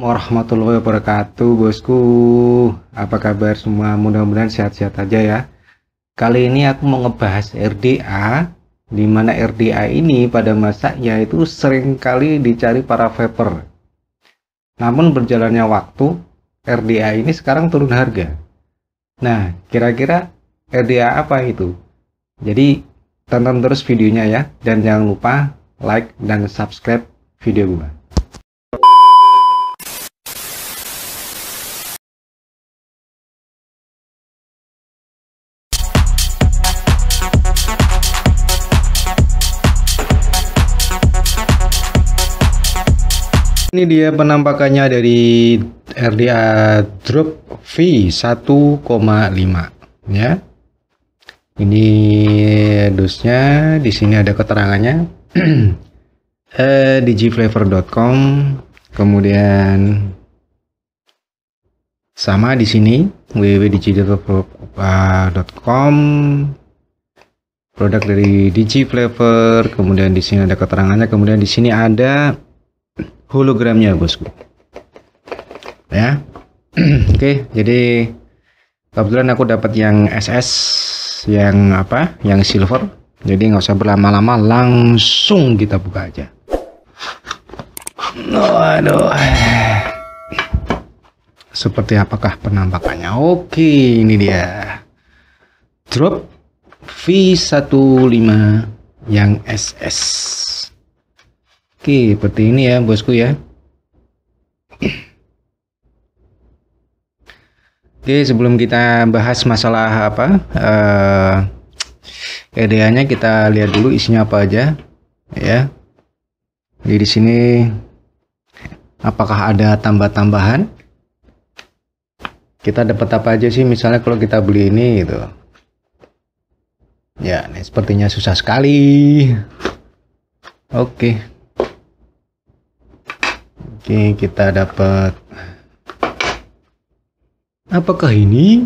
warahmatullahi wabarakatuh bosku apa kabar semua mudah-mudahan sehat-sehat aja ya kali ini aku mau ngebahas RDA dimana RDA ini pada masanya itu seringkali dicari para vaper namun berjalannya waktu RDA ini sekarang turun harga nah kira-kira RDA apa itu jadi tonton terus videonya ya dan jangan lupa like dan subscribe video gua Ini dia penampakannya dari RDA drop V 1,5 ya. Ini dusnya. di sini ada keterangannya. eh, digiflavor.com kemudian sama di sini www.digiflavor.com uh, produk dari Digi Flavor. kemudian di sini ada keterangannya kemudian di sini ada hologramnya bosku ya oke jadi kebetulan aku dapat yang SS yang apa yang silver jadi nggak usah berlama-lama langsung kita buka aja aduh seperti apakah penampakannya oke ini dia drop V15 yang SS Oke, seperti ini ya bosku ya. Oke, sebelum kita bahas masalah apa uh, eh, nya kita lihat dulu isinya apa aja ya. Jadi di sini apakah ada tambah-tambahan? Kita dapat apa aja sih misalnya kalau kita beli ini gitu. Ya, ini sepertinya susah sekali. Oke. Oke, kita dapat apakah ini?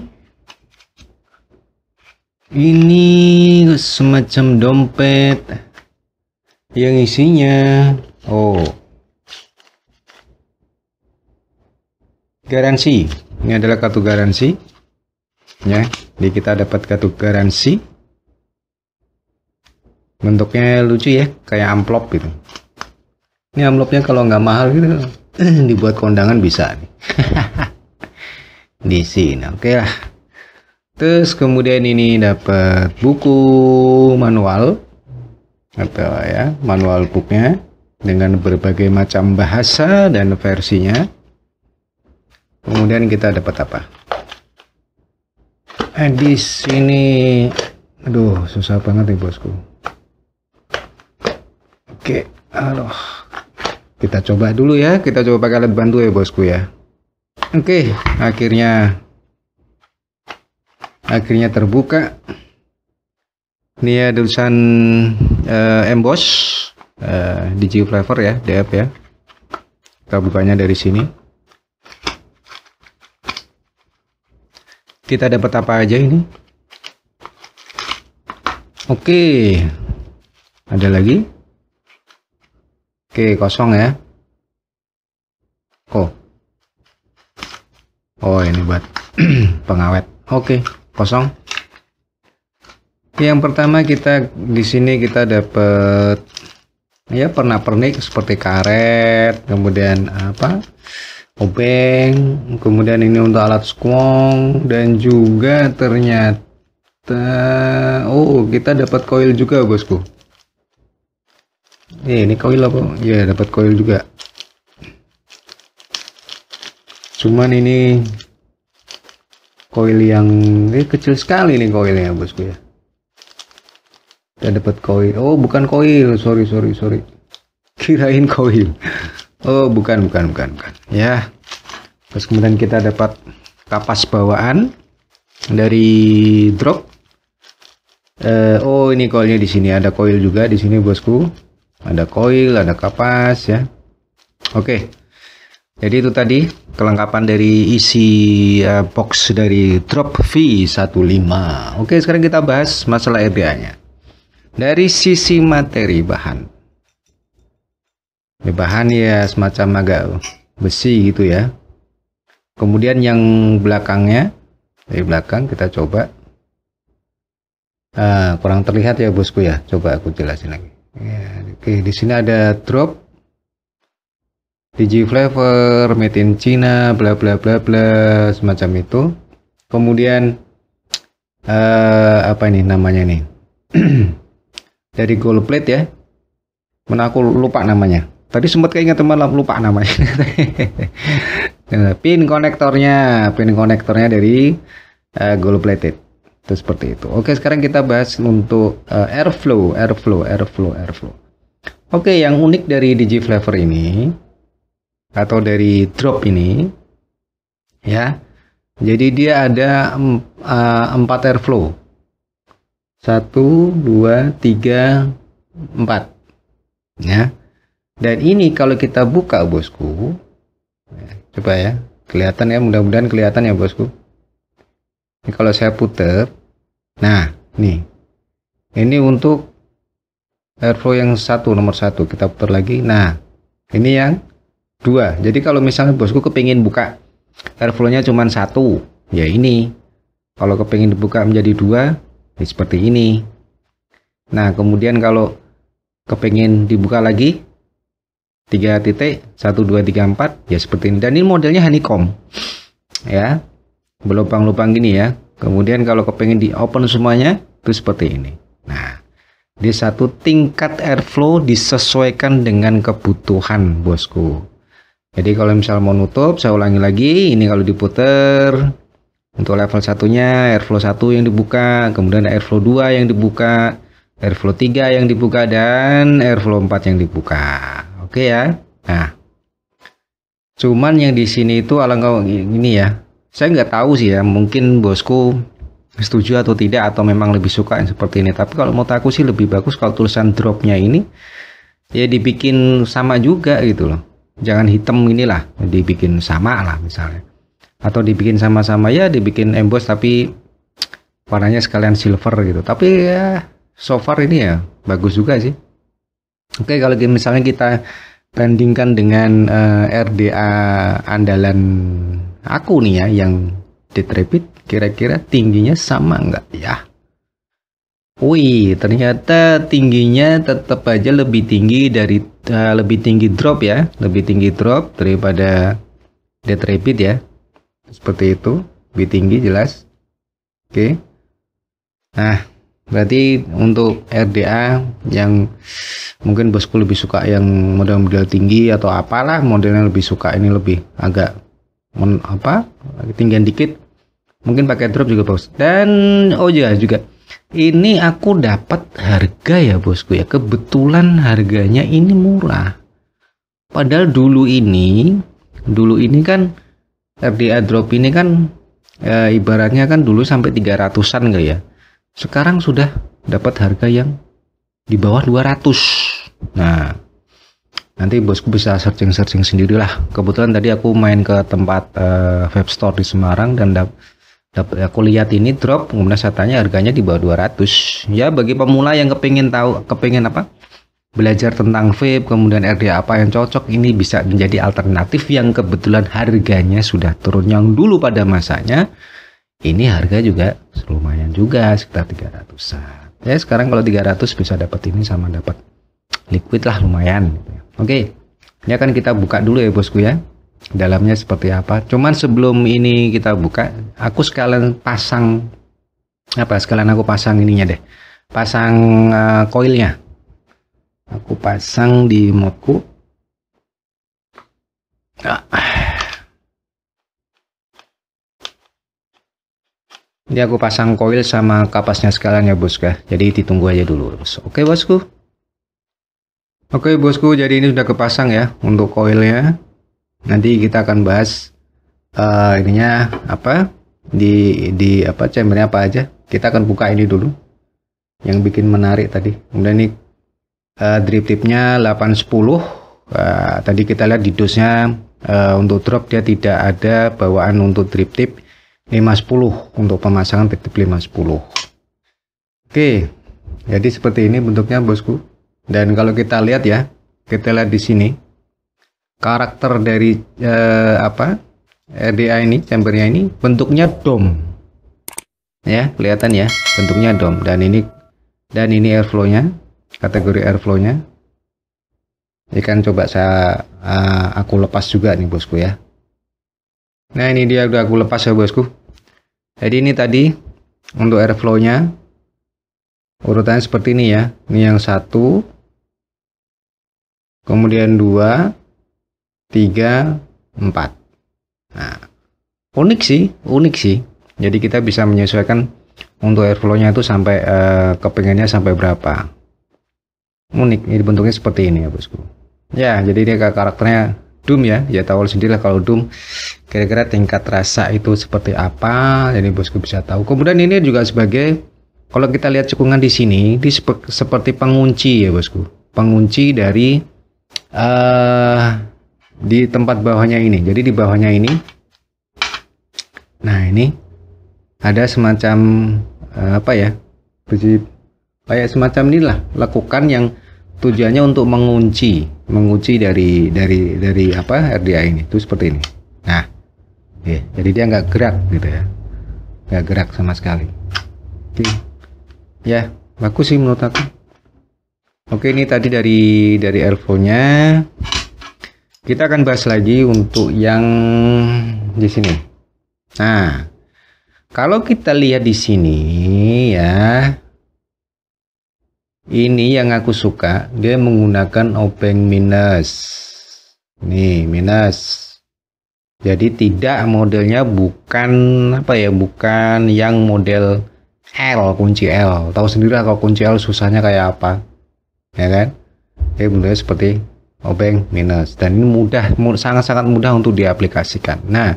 Ini semacam dompet yang isinya oh garansi. Ini adalah kartu garansi. Ya, jadi kita dapat kartu garansi. Bentuknya lucu ya, kayak amplop gitu. Ini amplopnya kalau nggak mahal gitu eh, dibuat kondangan bisa nih. di sini, oke okay lah. Terus kemudian ini dapat buku manual atau ya manual booknya dengan berbagai macam bahasa dan versinya. Kemudian kita dapat apa? Eh, di sini, aduh susah banget nih bosku. Oke, okay. aduh. Kita coba dulu ya, kita coba pakai alat bantu ya bosku ya. Oke, akhirnya akhirnya terbuka. Ini ya tulisan uh, emboss uh, eh, di flavor ya, DF ya. Kita bukanya dari sini. Kita dapat apa aja ini? Oke. Ada lagi? Oke, kosong ya. Oh. Oh, ini buat pengawet. Oke, kosong. Yang pertama kita di sini kita dapat ya pernah pernik seperti karet, kemudian apa? obeng, kemudian ini untuk alat squong dan juga ternyata oh kita dapat koil juga bosku nih iya, ini koil apa ya dapat koil juga cuman ini koil yang eh, kecil sekali nih koilnya bosku ya kita dapat koil oh bukan koil sorry sorry sorry kirain koil oh bukan bukan bukan bukan ya terus kemudian kita dapat kapas bawaan dari drop Uh, oh ini koilnya di sini ada koil juga di sini bosku ada koil, ada kapas ya. Oke. Jadi itu tadi kelengkapan dari isi uh, box dari drop V15. Oke, sekarang kita bahas masalah EBA-nya. Dari sisi materi bahan. Ini bahan ya semacam agak besi gitu ya. Kemudian yang belakangnya dari belakang kita coba. Uh, kurang terlihat ya bosku ya. Coba aku jelasin lagi ya, oke di sini ada drop DJ flavor made in China bla bla bla bla semacam itu kemudian uh, apa ini namanya nih dari gold plate ya mana aku lupa namanya tadi sempat keinget teman lupa namanya nah, pin konektornya pin konektornya dari uh, gold plated itu seperti itu oke sekarang kita bahas untuk uh, airflow airflow airflow airflow oke yang unik dari digiflavor ini atau dari drop ini ya jadi dia ada uh, empat airflow satu dua tiga empat ya dan ini kalau kita buka bosku ya, coba ya kelihatan ya mudah-mudahan kelihatan ya bosku ini kalau saya puter nah nih ini untuk airflow yang satu nomor satu kita putar lagi nah ini yang dua jadi kalau misalnya bosku kepingin buka airflownya cuma satu ya ini kalau kepingin dibuka menjadi dua ya seperti ini nah kemudian kalau kepingin dibuka lagi tiga titik satu dua tiga empat ya seperti ini dan ini modelnya honeycomb ya berlubang-lubang gini ya. Kemudian kalau kepengen di open semuanya itu seperti ini. Nah, di satu tingkat airflow disesuaikan dengan kebutuhan bosku. Jadi kalau misal mau nutup, saya ulangi lagi, ini kalau diputer untuk level satunya airflow satu yang dibuka, kemudian airflow 2 yang dibuka, airflow 3 yang dibuka dan airflow 4 yang dibuka. Oke ya. Nah, cuman yang di sini itu alangkah ini ya saya nggak tahu sih ya mungkin bosku setuju atau tidak atau memang lebih suka yang seperti ini tapi kalau mau aku sih lebih bagus kalau tulisan dropnya ini ya dibikin sama juga gitu loh jangan hitam inilah dibikin sama lah misalnya atau dibikin sama-sama ya dibikin emboss tapi warnanya sekalian silver gitu tapi ya so far ini ya bagus juga sih oke kalau misalnya kita bandingkan dengan uh, eh, RDA andalan aku nih ya yang ditrepit kira-kira tingginya sama nggak ya? Wih, ternyata tingginya tetap aja lebih tinggi dari uh, lebih tinggi drop ya, lebih tinggi drop daripada dead rapid ya. Seperti itu, lebih tinggi jelas. Oke. Okay. Nah, berarti untuk RDA yang mungkin bosku lebih suka yang model-model tinggi atau apalah modelnya lebih suka ini lebih agak men, apa ketinggian dikit mungkin pakai drop juga bos dan oh ya juga ini aku dapat harga ya bosku ya kebetulan harganya ini murah padahal dulu ini dulu ini kan RDA drop ini kan e, ibaratnya kan dulu sampai 300-an kali ya sekarang sudah dapat harga yang di bawah 200 nah nanti bosku bisa searching-searching sendirilah kebetulan tadi aku main ke tempat uh, web store di Semarang dan dap, aku lihat ini drop kemudian saya tanya harganya di bawah 200 ya bagi pemula yang kepingin tahu kepingin apa belajar tentang vape kemudian RDA apa yang cocok ini bisa menjadi alternatif yang kebetulan harganya sudah turun yang dulu pada masanya ini harga juga lumayan juga sekitar 300an ya sekarang kalau 300 bisa dapat ini sama dapat liquid lah lumayan gitu ya Oke, ini akan kita buka dulu ya bosku ya. Dalamnya seperti apa. Cuman sebelum ini kita buka, aku sekalian pasang apa? Sekalian aku pasang ininya deh. Pasang uh, Aku pasang di modku. Ah. Jadi aku pasang koil sama kapasnya sekalian ya bosku. Ya. Jadi ditunggu aja dulu. Bos. Oke bosku. Oke bosku, jadi ini sudah kepasang ya untuk koilnya. Nanti kita akan bahas uh, ininya apa di di apa chambernya apa aja. Kita akan buka ini dulu yang bikin menarik tadi. Kemudian ini uh, drip tipnya 810. Uh, eh, tadi kita lihat di dosnya uh, untuk drop dia tidak ada bawaan untuk drip tip 510 untuk pemasangan drip tip 510. Oke, jadi seperti ini bentuknya bosku. Dan kalau kita lihat ya, kita lihat di sini karakter dari eh, apa RDA ini chambernya ini bentuknya dom ya kelihatan ya bentuknya dom dan ini dan ini airflownya kategori airflownya kan coba saya uh, aku lepas juga nih bosku ya nah ini dia udah aku lepas ya bosku jadi ini tadi untuk airflownya urutannya seperti ini ya ini yang satu kemudian 2, 3, 4. Nah, unik sih, unik sih. Jadi kita bisa menyesuaikan untuk airflow-nya itu sampai eh, kepingannya kepinginnya sampai berapa. Unik, ini bentuknya seperti ini ya bosku. Ya, jadi ini karakternya Doom ya, ya tahu lah kalau Doom kira-kira tingkat rasa itu seperti apa, jadi bosku bisa tahu. Kemudian ini juga sebagai kalau kita lihat cekungan di sini, di seperti pengunci ya bosku, pengunci dari uh, di tempat bawahnya ini. Jadi di bawahnya ini, nah ini ada semacam uh, apa ya, besi kayak semacam inilah lakukan yang tujuannya untuk mengunci, mengunci dari dari dari apa RDA ini. Itu seperti ini. Nah, ya, jadi dia nggak gerak gitu ya, nggak gerak sama sekali. Oke, ya bagus sih menurut aku. Oke, ini tadi dari dari Elvo-nya. Kita akan bahas lagi untuk yang di sini. Nah, kalau kita lihat di sini ya. Ini yang aku suka, dia menggunakan open minus. Nih, minus. Jadi tidak modelnya bukan apa ya, bukan yang model L kunci L. Tahu sendiri kalau kunci L susahnya kayak apa ya kan jadi bentuknya seperti obeng minus dan ini mudah sangat-sangat mudah untuk diaplikasikan nah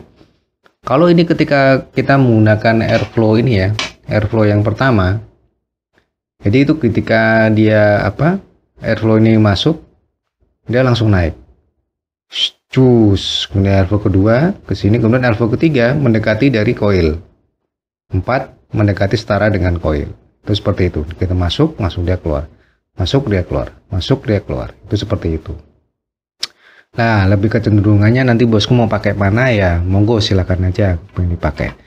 kalau ini ketika kita menggunakan airflow ini ya airflow yang pertama jadi itu ketika dia apa airflow ini masuk dia langsung naik cus kemudian airflow kedua ke sini kemudian airflow ketiga mendekati dari coil, empat mendekati setara dengan coil. itu seperti itu kita masuk langsung dia keluar masuk dia keluar masuk dia keluar itu seperti itu nah lebih kecenderungannya nanti bosku mau pakai mana ya monggo silakan aja pengen dipakai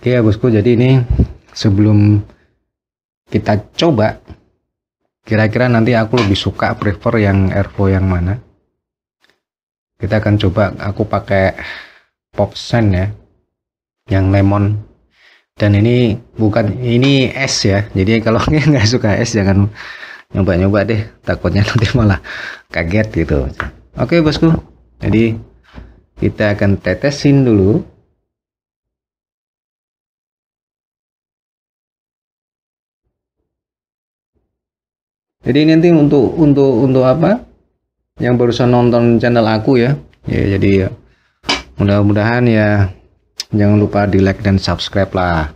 oke ya bosku jadi ini sebelum kita coba kira-kira nanti aku lebih suka prefer yang airflow yang mana kita akan coba aku pakai pop sen ya yang lemon dan ini bukan ini es ya jadi kalau nggak suka es jangan nyoba-nyoba deh takutnya nanti malah kaget gitu oke bosku jadi kita akan tetesin dulu jadi ini nanti untuk untuk untuk apa yang barusan nonton channel aku ya ya jadi ya, mudah-mudahan ya jangan lupa di like dan subscribe lah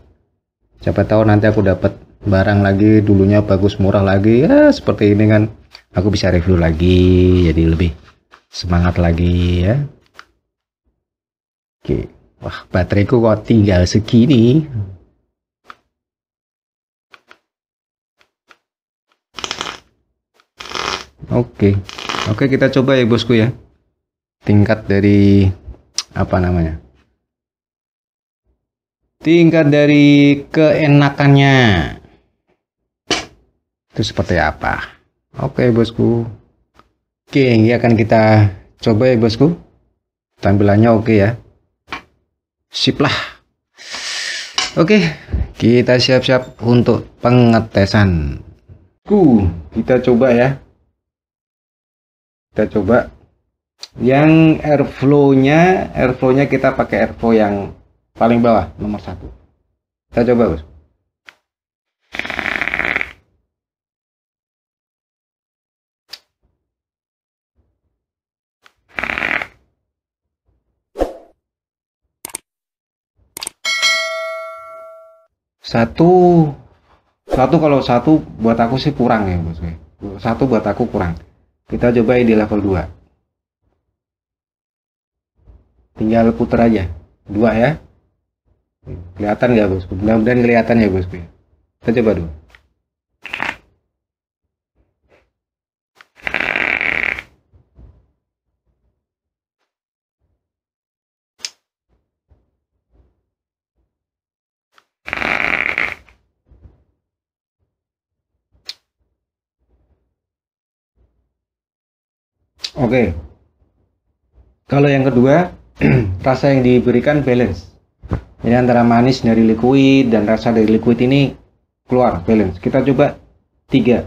siapa tahu nanti aku dapat barang lagi dulunya bagus murah lagi ya seperti ini kan aku bisa review lagi jadi lebih semangat lagi ya oke wah bateraiku kok tinggal segini Oke, oke kita coba ya bosku ya. Tingkat dari apa namanya? Tingkat dari keenakannya itu seperti apa oke bosku oke ini akan kita coba ya bosku tampilannya oke ya sip lah oke kita siap-siap untuk pengetesan ku kita coba ya kita coba yang airflow-nya airflow-nya kita pakai airflow yang paling bawah nomor satu kita coba bosku satu satu kalau satu buat aku sih kurang ya bos satu buat aku kurang kita coba di level 2 tinggal puter aja dua ya kelihatan nggak bos? mudah-mudahan kelihatan ya bosku kita coba dulu Oke. Okay. Kalau yang kedua, rasa yang diberikan balance. ini antara manis dari liquid dan rasa dari liquid ini keluar balance. Kita coba tiga.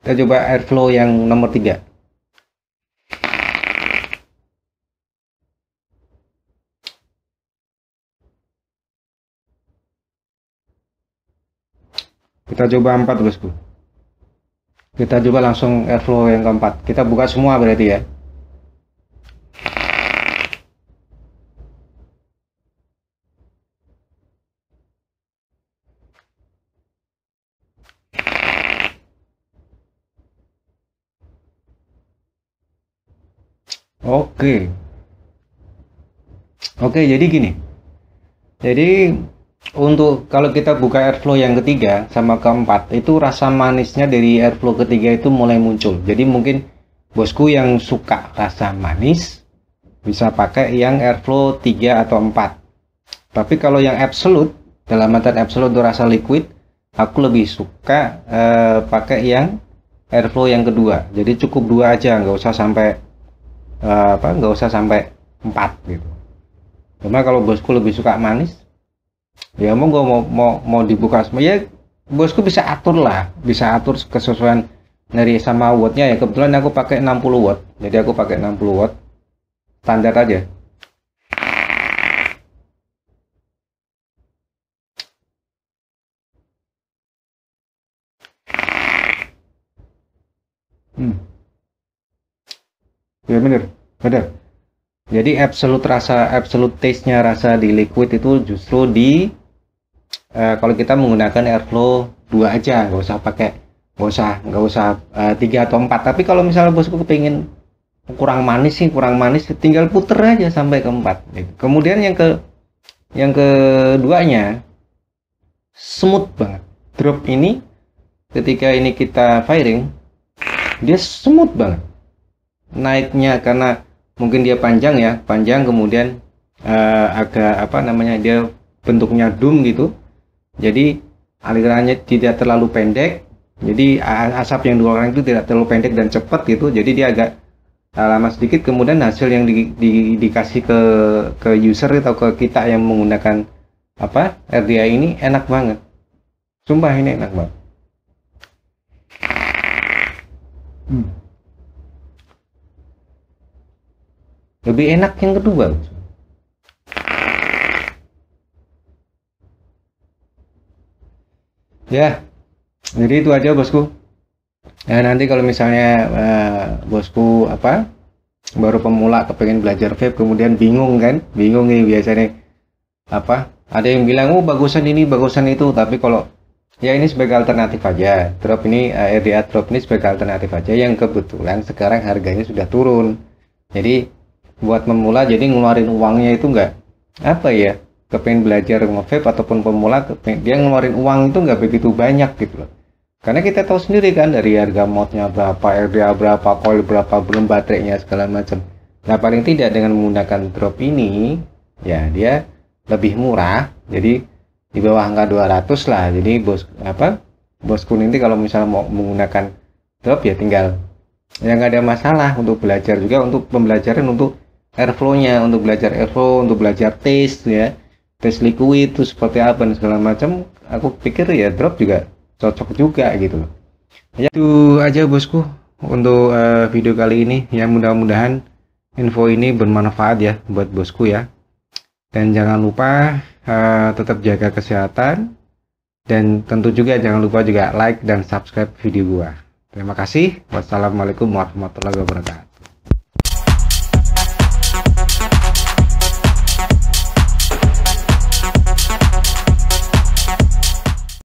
Kita coba airflow yang nomor tiga. Kita coba empat bosku kita coba langsung airflow yang keempat kita buka semua berarti ya Oke. Oke, jadi gini. Jadi untuk kalau kita buka airflow yang ketiga sama keempat itu rasa manisnya dari airflow ketiga itu mulai muncul jadi mungkin bosku yang suka rasa manis bisa pakai yang airflow 3 atau 4 tapi kalau yang absolute dalam artian absolute itu rasa liquid aku lebih suka uh, pakai yang airflow yang kedua jadi cukup dua aja nggak usah sampai uh, apa nggak usah sampai 4 gitu cuma kalau bosku lebih suka manis ya mau gue mau mau mau dibuka semua ya bosku bisa atur lah bisa atur kesesuaian dari sama wattnya ya kebetulan aku pakai 60 watt jadi aku pakai 60 watt standar aja hmm ya bener bener jadi absolute rasa absolute taste-nya rasa di liquid itu justru di uh, kalau kita menggunakan airflow dua aja, nggak usah pakai nggak usah nggak usah eh, tiga uh, atau empat. Tapi kalau misalnya bosku kepingin kurang manis sih kurang manis, tinggal puter aja sampai ke empat. Kemudian yang ke yang keduanya smooth banget. Drop ini ketika ini kita firing dia smooth banget naiknya karena mungkin dia panjang ya panjang kemudian uh, agak apa namanya dia bentuknya dum gitu jadi alirannya tidak terlalu pendek jadi asap yang dua orang itu tidak terlalu pendek dan cepat gitu jadi dia agak uh, lama sedikit kemudian hasil yang di, di, dikasih ke ke user atau ke kita yang menggunakan apa RDI ini enak banget sumpah ini enak banget hmm. lebih enak yang kedua ya jadi itu aja bosku nah nanti kalau misalnya uh, bosku apa baru pemula kepengen belajar vape kemudian bingung kan bingung nih biasanya apa ada yang bilang oh bagusan ini bagusan itu tapi kalau ya ini sebagai alternatif aja drop ini uh, eh, RDA drop ini sebagai alternatif aja yang kebetulan sekarang harganya sudah turun jadi buat pemula jadi ngeluarin uangnya itu nggak apa ya kepengen belajar ngevape ataupun pemula kepengen, dia ngeluarin uang itu nggak begitu banyak gitu loh karena kita tahu sendiri kan dari harga modnya berapa RDA berapa coil berapa belum baterainya segala macam nah paling tidak dengan menggunakan drop ini ya dia lebih murah jadi di bawah angka 200 lah jadi bos apa bos kuning itu kalau misalnya mau menggunakan drop ya tinggal yang nggak ada masalah untuk belajar juga untuk pembelajaran untuk airflow-nya untuk belajar airflow untuk belajar taste ya taste liquid itu seperti apa dan segala macam aku pikir ya drop juga cocok juga gitu ya itu aja bosku untuk uh, video kali ini ya mudah-mudahan info ini bermanfaat ya buat bosku ya dan jangan lupa uh, tetap jaga kesehatan dan tentu juga jangan lupa juga like dan subscribe video gua terima kasih wassalamualaikum warahmatullahi wabarakatuh